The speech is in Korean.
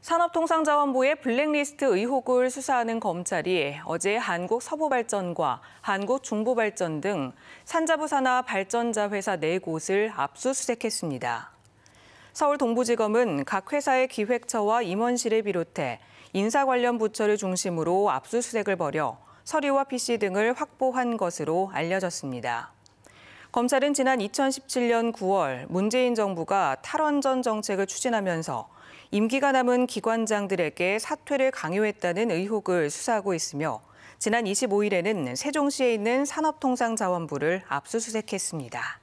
산업통상자원부의 블랙리스트 의혹을 수사하는 검찰이 어제 한국서부발전과 한국중부발전 등 산자부 산하 발전자 회사 네 곳을 압수수색했습니다. 서울 동부지검은 각 회사의 기획처와 임원실을 비롯해 인사 관련 부처를 중심으로 압수수색을 벌여 서류와 PC 등을 확보한 것으로 알려졌습니다. 검찰은 지난 2017년 9월 문재인 정부가 탈원전 정책을 추진하면서 임기가 남은 기관장들에게 사퇴를 강요했다는 의혹을 수사하고 있으며 지난 25일에는 세종시에 있는 산업통상자원부를 압수수색했습니다.